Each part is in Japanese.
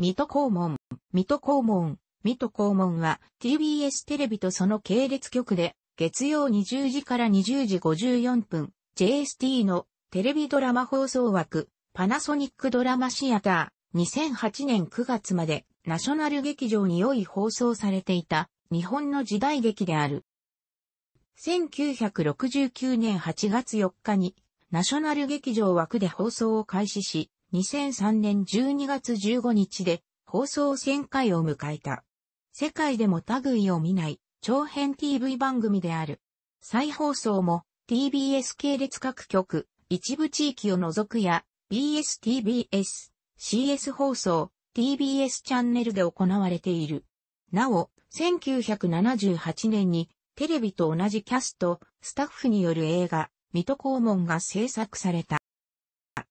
水戸黄門、水戸黄門、水戸黄門は TBS テレビとその系列局で月曜20時から20時54分 JST のテレビドラマ放送枠パナソニックドラマシアター2008年9月までナショナル劇場に良い放送されていた日本の時代劇である。1969年8月4日にナショナル劇場枠で放送を開始し、2003年12月15日で放送1000回を迎えた。世界でも類を見ない長編 TV 番組である。再放送も TBS 系列各局、一部地域を除くや BSTBS、CS 放送、TBS チャンネルで行われている。なお、1978年にテレビと同じキャスト、スタッフによる映画、水戸黄門が制作された。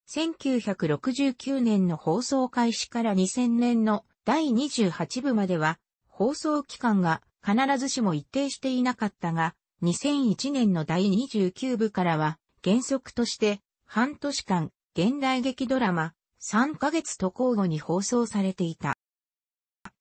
1969年の放送開始から2000年の第28部までは、放送期間が必ずしも一定していなかったが、2001年の第29部からは、原則として、半年間、現代劇ドラマ、3ヶ月と交互に放送されていた。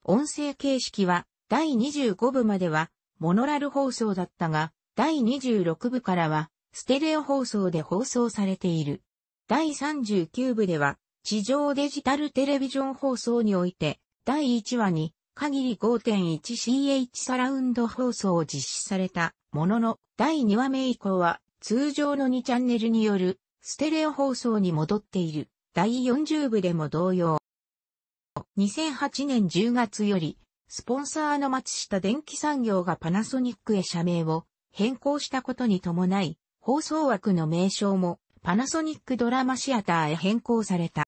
音声形式は、第25部までは、モノラル放送だったが、第26部からは、ステレオ放送で放送されている。第39部では、地上デジタルテレビジョン放送において、第1話に、限り 5.1CH サラウンド放送を実施されたものの、第2話目以降は、通常の2チャンネルによる、ステレオ放送に戻っている、第40部でも同様。2008年10月より、スポンサーの松下電機産業がパナソニックへ社名を変更したことに伴い、放送枠の名称もパナソニックドラマシアターへ変更された。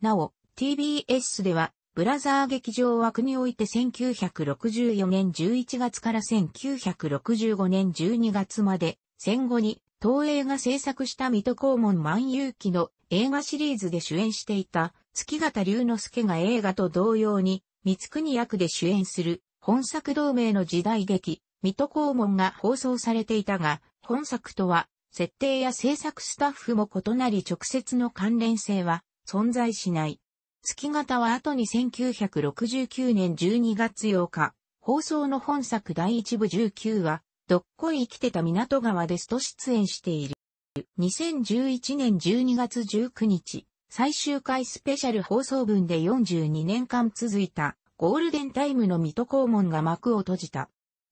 なお、TBS では、ブラザー劇場枠において1964年11月から1965年12月まで、戦後に、東映が制作した水戸黄門万有記の映画シリーズで主演していた、月形龍之介が映画と同様に、三国役で主演する、本作同盟の時代劇、水戸黄門が放送されていたが、本作とは設定や制作スタッフも異なり直接の関連性は存在しない。月型は後に1969年12月8日、放送の本作第1部19話、どっこい生きてた港川ですと出演している。2011年12月19日、最終回スペシャル放送分で42年間続いたゴールデンタイムの水戸黄門が幕を閉じた。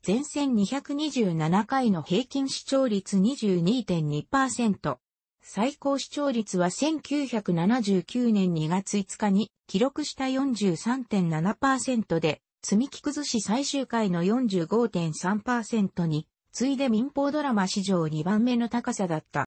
全線227回の平均視聴率22.2%。最高視聴率は1979年2月5日に記録した43.7%で、積み木崩し最終回の45.3%に、次いで民放ドラマ史上2番目の高さだった。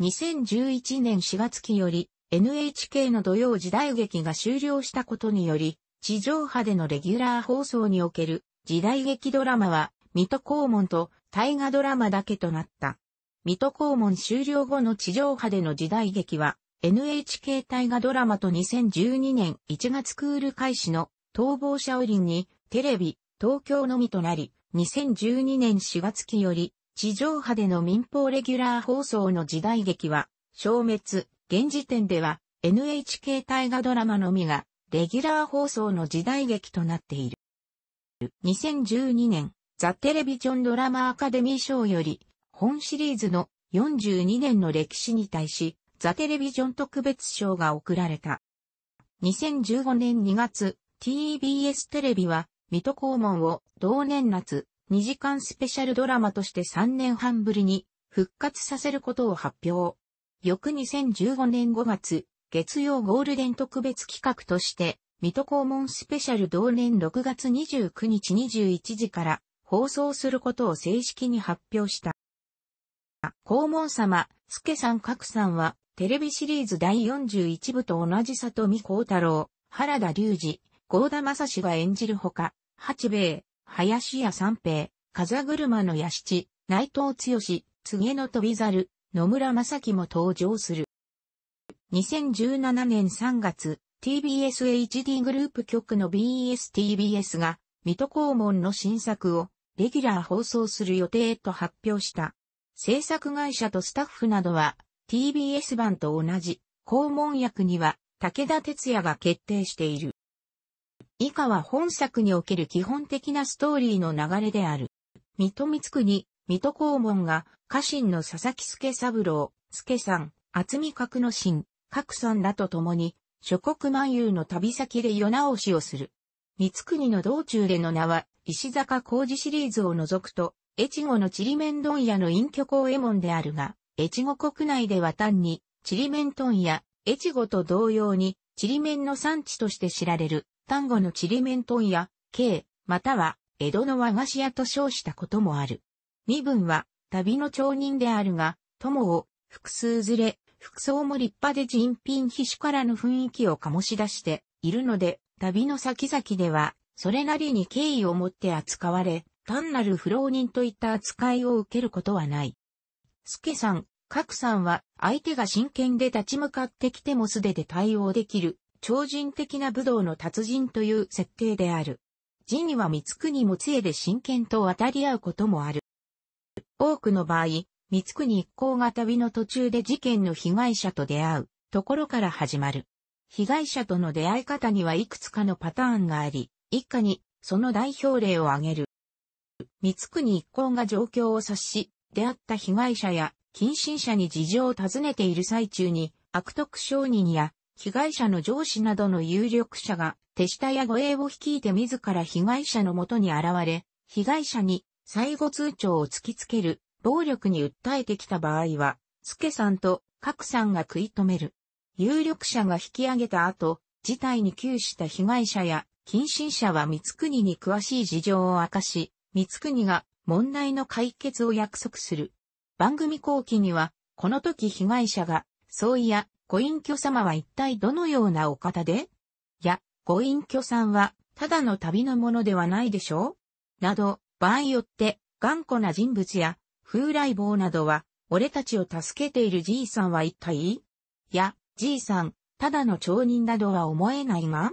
2011年4月期より NHK の土曜時代劇が終了したことにより、地上波でのレギュラー放送における時代劇ドラマは、水戸黄門と大河ドラマだけとなった。水戸黄門終了後の地上波での時代劇は、NHK 大河ドラマと2012年1月クール開始の逃亡者オリンにテレビ、東京のみとなり、2012年4月期より地上波での民放レギュラー放送の時代劇は消滅、現時点では NHK 大河ドラマのみがレギュラー放送の時代劇となっている。2012年、ザ・テレビジョンドラマアカデミー賞より、本シリーズの42年の歴史に対し、ザ・テレビジョン特別賞が贈られた。2015年2月、TBS テレビは、水戸黄門を同年夏、2時間スペシャルドラマとして3年半ぶりに復活させることを発表。翌2015年5月、月曜ゴールデン特別企画として、水戸黄門スペシャル同年6月29日21時から放送することを正式に発表した。黄門様、助さん各さんは、テレビシリーズ第41部と同じ里見光太郎、原田隆二、郷田正史が演じるほか、八兵衛、林家三平、風車の屋七、内藤剛、次の飛び猿、野村正樹も登場する。2017年3月、TBS HD グループ局の BESTBS が、水戸黄門の新作を、レギュラー放送する予定と発表した。制作会社とスタッフなどは、TBS 版と同じ、黄門役には、武田鉄也が決定している。以下は本作における基本的なストーリーの流れである。水戸光国、水戸黄門が、家臣の佐々木助三郎、助さん、厚見角の神、角さんらと共に、諸国万有の旅先で世直しをする。三国の道中での名は、石坂工事シリーズを除くと、越後のちりめん問屋の隠居公右衛門であるが、越後国内では単に、ちりめん問屋、越後と同様に、ちりめんの産地として知られる、丹後のちりめん問屋、京、または、江戸の和菓子屋と称したこともある。身分は、旅の町人であるが、友を、複数連れ、服装も立派で人品皮死からの雰囲気を醸し出しているので、旅の先々では、それなりに敬意を持って扱われ、単なる不老人といった扱いを受けることはない。助さん、クさんは、相手が真剣で立ち向かってきてもす手で対応できる、超人的な武道の達人という設定である。ジには三国も杖で真剣と渡り合うこともある。多くの場合、三国一行が旅の途中で事件の被害者と出会うところから始まる。被害者との出会い方にはいくつかのパターンがあり、一家にその代表例を挙げる。三国一行が状況を察し、出会った被害者や近親者に事情を尋ねている最中に、悪徳商人や被害者の上司などの有力者が手下や護衛を率いて自ら被害者のもとに現れ、被害者に最後通帳を突きつける暴力に訴えてきた場合は、助さんと格さんが食い止める。有力者が引き上げた後、事態に窮した被害者や近親者は三国に詳しい事情を明かし、三国が問題の解決を約束する。番組後期には、この時被害者が、そういや、ご隠居様は一体どのようなお方でいや、ご隠居さんは、ただの旅のものではないでしょうなど、場合よって、頑固な人物や、風来坊などは、俺たちを助けているじいさんは一体いや、じいさん、ただの町人などは思えないが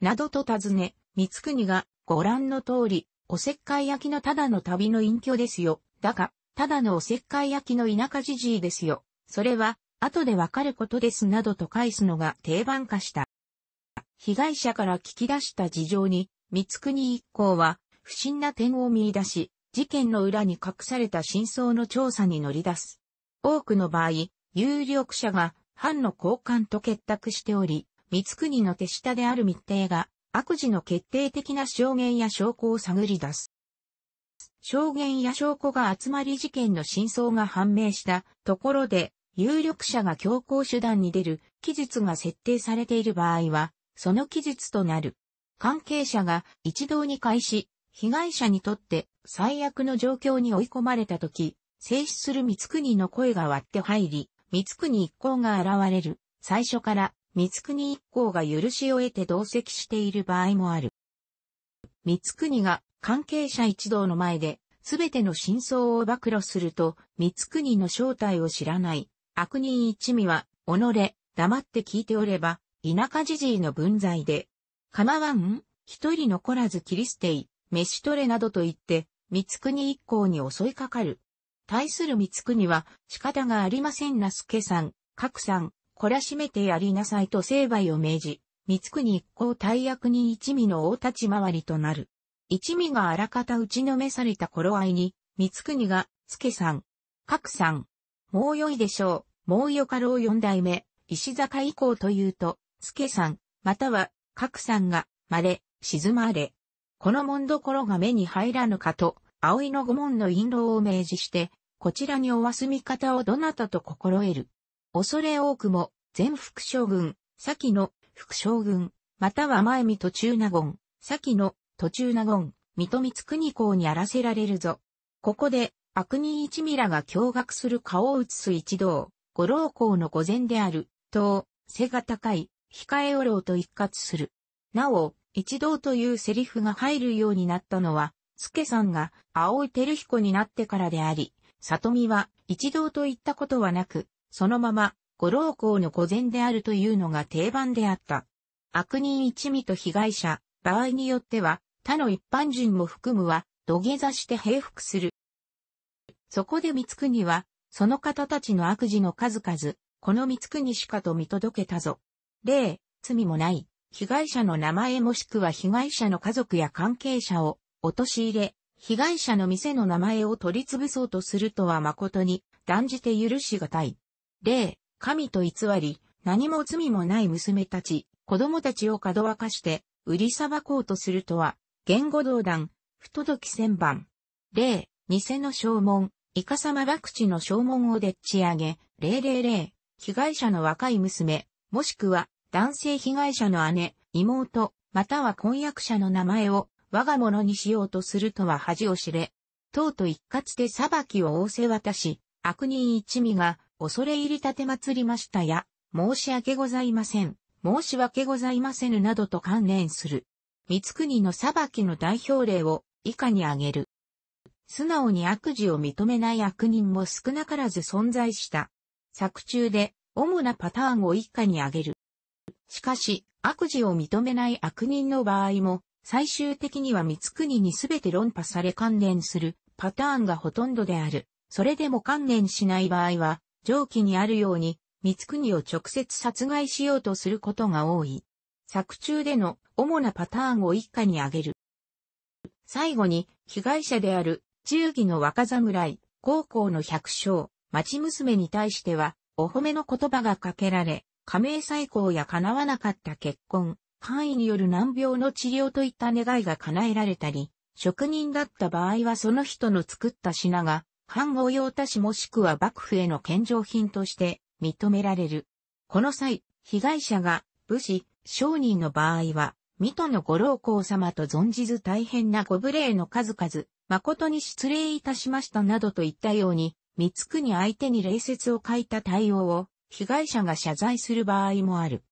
などと尋ね、三国が、ご覧の通り、おせっかい焼きのただの旅の隠居ですよ。だが、ただのおせっかい焼きの田舎じじいですよ。それは、後でわかることですなどと返すのが定番化した。被害者から聞き出した事情に、三国一行は、不審な点を見出し、事件の裏に隠された真相の調査に乗り出す。多くの場合、有力者が藩の交換と結託しており、三国の手下である密偵が悪事の決定的な証言や証拠を探り出す。証言や証拠が集まり事件の真相が判明したところで、有力者が強行手段に出る期日が設定されている場合は、その期日となる。関係者が一堂に会し、被害者にとって最悪の状況に追い込まれた時、静止する光国の声が割って入り、光国一行が現れる。最初から光国一行が許しを得て同席している場合もある。光国が関係者一同の前で、すべての真相を暴露すると、光国の正体を知らない。悪人一味は、己、黙って聞いておれば、田舎じじいの分際で、構わん、一人残らず切り捨てい、飯取れなどと言って、三国一行に襲いかかる。対する三国は、仕方がありませんな助さん、格さん、懲らしめてやりなさいと成敗を命じ、三国一行大役に一味の大立ち回りとなる。一味があらかた打ちのめされた頃合いに、三国が、助さん、格さん、もう良いでしょう、もうよかろう四代目、石坂以降というと、助さん、または、格さんが、まれ、沈まれ、この門どころが目に入らぬかと、葵の御門の印籠を明示して、こちらにおすみ方をどなたと心得る。恐れ多くも、前副将軍、先の副将軍、または前見途中納言、先の途中納言、水戸光国公にあらせられるぞ。ここで、悪人一味らが驚愕する顔を映す一同、五老公の御前である、と、背が高い、控えおろうと一括する。なお、一同というセリフが入るようになったのは、けさんが青い照彦になってからであり、里見は一同と言ったことはなく、そのまま五老公の御前であるというのが定番であった。悪人一味と被害者、場合によっては、他の一般人も含むは、土下座して平服する。そこで光国は、その方たちの悪事の数々、この光国しかと見届けたぞ。例、罪もない。被害者の名前もしくは被害者の家族や関係者を陥れ、被害者の店の名前を取り潰そうとするとは誠に断じて許しがたい。例、神と偽り、何も罪もない娘たち、子供たちをかどわかして、売りさばこうとするとは、言語道断、不届き千番。例、偽の証文、イカサマ博打の証文をでっち上げ、例0 0被害者の若い娘、もしくは男性被害者の姉、妹、または婚約者の名前を我が物にしようとするとは恥を知れ、党と一括で裁きを仰せ渡し、悪人一味が恐れ入り立て祭りましたや、申し訳ございません、申し訳ございませぬなどと関連する。三国の裁きの代表例を以下に挙げる。素直に悪事を認めない悪人も少なからず存在した。作中で主なパターンを以下に挙げる。しかし、悪事を認めない悪人の場合も、最終的には三国にすべて論破され関連するパターンがほとんどである。それでも関連しない場合は、上記にあるように、三国を直接殺害しようとすることが多い。作中での主なパターンを一家に挙げる。最後に、被害者である、忠義の若侍、高校の百姓、町娘に対しては、お褒めの言葉がかけられ、加盟再興や叶わなかった結婚、範囲による難病の治療といった願いが叶えられたり、職人だった場合はその人の作った品が、藩御用達もしくは幕府への献上品として認められる。この際、被害者が武士、商人の場合は、水戸の五老公様と存じず大変なご無礼の数々、誠に失礼いたしましたなどといったように、三つ国相手に礼節を書いた対応を被害者が謝罪する場合もある。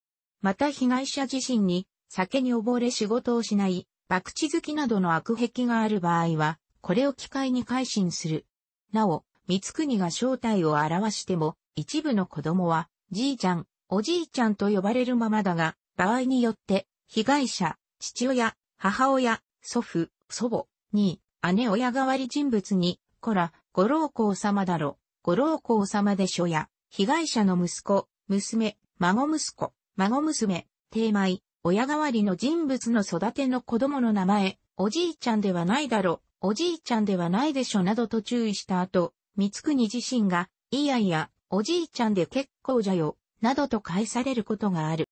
また被害者自身に酒に溺れ仕事をしない、博打好きなどの悪癖がある場合は、これを機会に改心する。なお、三国が正体を表しても、一部の子供は、じいちゃん、おじいちゃんと呼ばれるままだが、場合によって、被害者、父親、母親、祖父、祖母、に、姉親代わり人物に、こら、ご老公様だろ、ご老公様でしょや、被害者の息子、娘、孫息子、孫娘、定米、親代わりの人物の育ての子供の名前、おじいちゃんではないだろ、おじいちゃんではないでしょなどと注意した後、三つ国自身が、いやいや、おじいちゃんで結構じゃよ、などと返されることがある。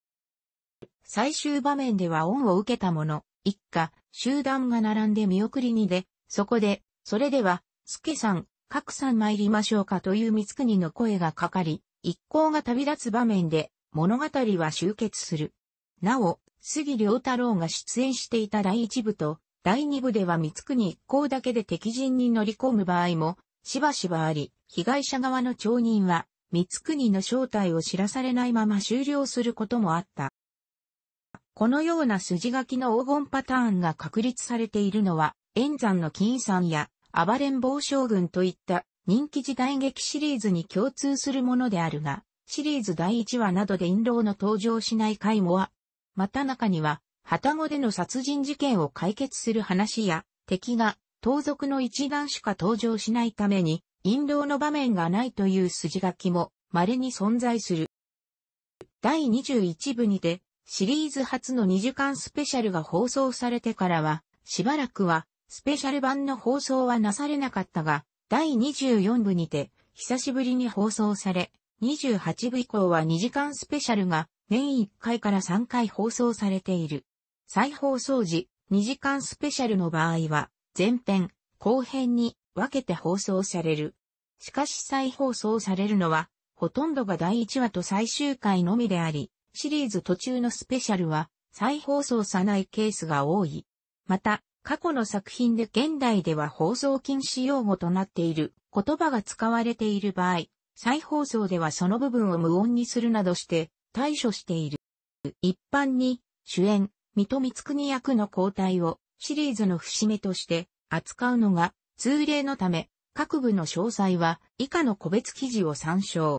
最終場面では恩を受けた者、一家、集団が並んで見送りにで、そこで、それでは、すけさん、格さん参りましょうかという光国の声がかかり、一行が旅立つ場面で物語は終結する。なお、杉良太郎が出演していた第一部と第二部では光国一行だけで敵陣に乗り込む場合もしばしばあり、被害者側の町人は光国の正体を知らされないまま終了することもあった。このような筋書きの黄金パターンが確立されているのは、炎山の金さんや暴れん坊将軍といった人気時代劇シリーズに共通するものであるが、シリーズ第1話などで印籠の登場しない回もは、また中には、旗子での殺人事件を解決する話や、敵が盗賊の一団しか登場しないために、印籠の場面がないという筋書きも稀に存在する。第21部にて、シリーズ初の2時間スペシャルが放送されてからは、しばらくはスペシャル版の放送はなされなかったが、第24部にて、久しぶりに放送され、28部以降は2時間スペシャルが、年1回から3回放送されている。再放送時、2時間スペシャルの場合は、前編、後編に分けて放送される。しかし再放送されるのは、ほとんどが第1話と最終回のみであり、シリーズ途中のスペシャルは、再放送さないケースが多い。また、過去の作品で現代では放送禁止用語となっている言葉が使われている場合、再放送ではその部分を無音にするなどして対処している。一般に主演、水戸光圀役の交代をシリーズの節目として扱うのが通例のため、各部の詳細は以下の個別記事を参照。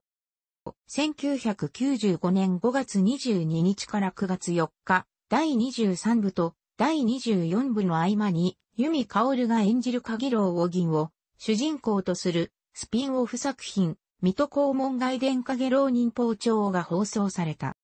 1995年5月22日から9月4日、第23部と第24部の合間に、弓るが演じる鍵郎を銀を主人公とするスピンオフ作品、水戸黄門外伝影浪人包丁が放送された。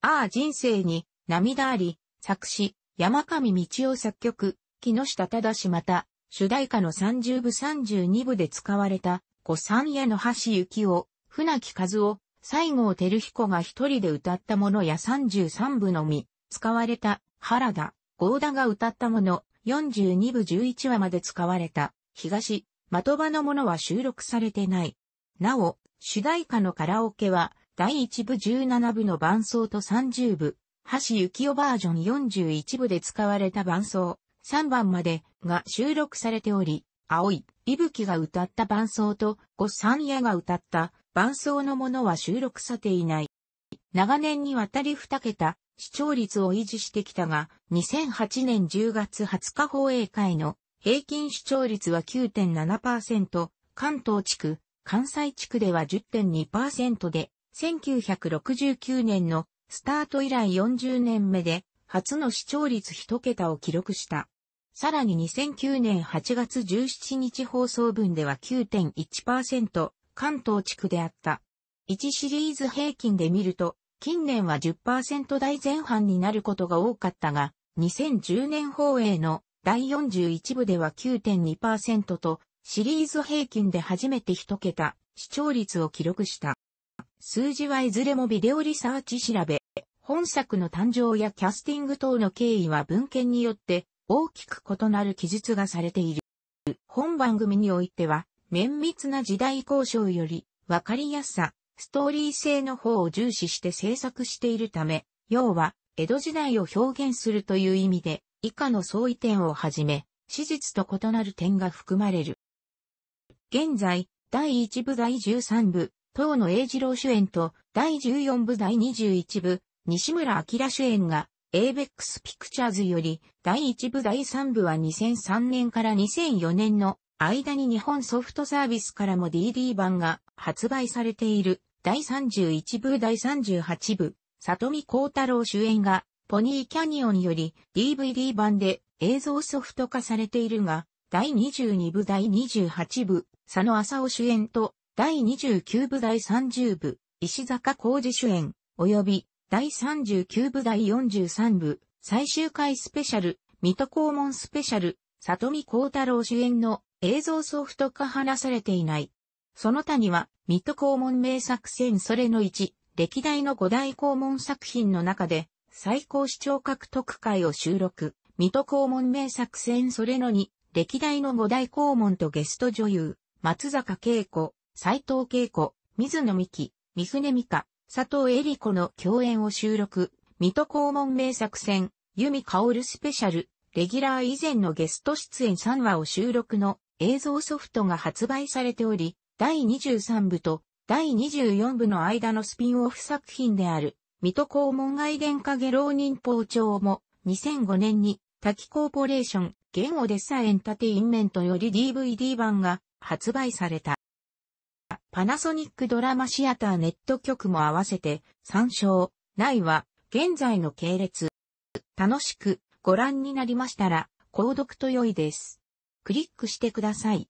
ああ人生に涙あり、作詞、山上道夫作曲、木下正また、主題歌の30部32部で使われた、古三夜の橋幸夫、船木和夫、西郷照彦が一人で歌ったものや33部のみ、使われた原田、合田が歌ったもの、42部11話まで使われた、東、的場のものは収録されてない。なお、主題歌のカラオケは、第1部17部の伴奏と30部、橋幸夫バージョン41部で使われた伴奏、3番までが収録されており、青い、いぶきが歌った伴奏と、五三夜が歌った伴奏のものは収録されていない。長年にわたり二桁、視聴率を維持してきたが、2008年10月20日放映会の平均視聴率は9.7%、関東地区、関西地区では10.2%で、1969年のスタート以来40年目で、初の視聴率1桁を記録した。さらに2009年8月17日放送分では9.1%、関東地区であった。1シリーズ平均で見ると、近年は10%台前半になることが多かったが、2010年放映の第41部では9.2%と、シリーズ平均で初めて1桁視聴率を記録した。数字はいずれもビデオリサーチ調べ、本作の誕生やキャスティング等の経緯は文献によって大きく異なる記述がされている。本番組においては、綿密な時代交渉より、わかりやすさ、ストーリー性の方を重視して制作しているため、要は、江戸時代を表現するという意味で、以下の相違点をはじめ、史実と異なる点が含まれる。現在、第1部第13部、東野英二郎主演と、第14部第21部、西村明主演が、ABEX ピクチャーズより、第1部第3部は2003年から2004年の間に日本ソフトサービスからも DD 版が発売されている。第31部第38部、里見光太郎主演が、ポニーキャニオンより DVD 版で映像ソフト化されているが、第22部第28部、佐野浅尾主演と、第29部第30部、石坂浩二主演、及び、第39部第43部、最終回スペシャル、水戸黄門スペシャル、里見光太郎主演の映像ソフト化話されていないその他には、水戸黄門名作戦それの1、歴代の五大黄門作品の中で、最高視聴獲得会を収録、水戸黄門名作戦それの2、歴代の五大黄門とゲスト女優、松坂恵子、斎藤恵子、水野美紀、三船美香、佐藤恵里子の共演を収録、水戸黄門名作戦、由美薫スペシャル、レギュラー以前のゲスト出演3話を収録の映像ソフトが発売されており、第23部と第24部の間のスピンオフ作品である、水戸黄門外伝家下浪人包丁も、2005年に、滝コーポレーション、言オデッサエンタテインメントより DVD 版が発売された。パナソニックドラマシアターネット局も合わせて参照。ないは現在の系列。楽しくご覧になりましたら購読と良いです。クリックしてください。